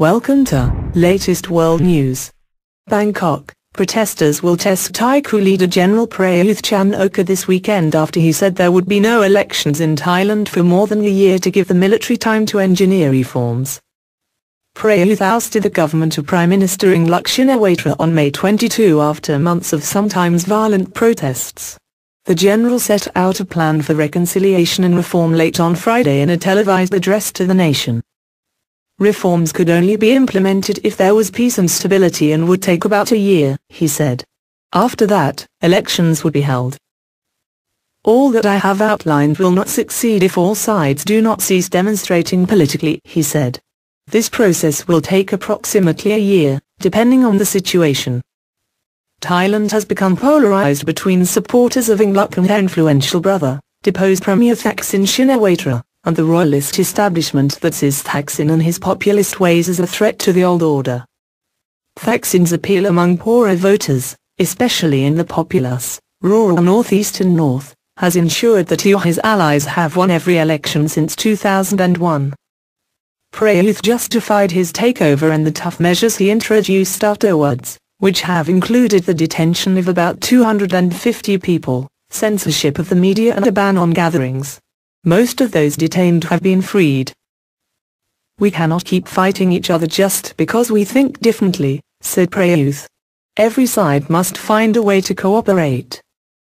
Welcome to Latest World News. Bangkok, protesters will test Thai coup leader General Prayuth Chan-oka this weekend after he said there would be no elections in Thailand for more than a year to give the military time to engineer reforms. Prayuth ousted the government of Prime Minister Inglakshina Waitra on May 22 after months of sometimes violent protests. The general set out a plan for reconciliation and reform late on Friday in a televised address to the nation. Reforms could only be implemented if there was peace and stability and would take about a year, he said. After that, elections would be held. All that I have outlined will not succeed if all sides do not cease demonstrating politically, he said. This process will take approximately a year, depending on the situation. Thailand has become polarized between supporters of Ingluk and her influential brother, deposed Premier Thaksin Shinawatra and the royalist establishment that sees Thaksin and his populist ways as a threat to the old order. Thaksin's appeal among poorer voters, especially in the populous, rural northeast and north, has ensured that he or his allies have won every election since 2001. Prayuth justified his takeover and the tough measures he introduced afterwards, which have included the detention of about 250 people, censorship of the media and a ban on gatherings. Most of those detained have been freed. We cannot keep fighting each other just because we think differently, said Prayuth. Every side must find a way to cooperate.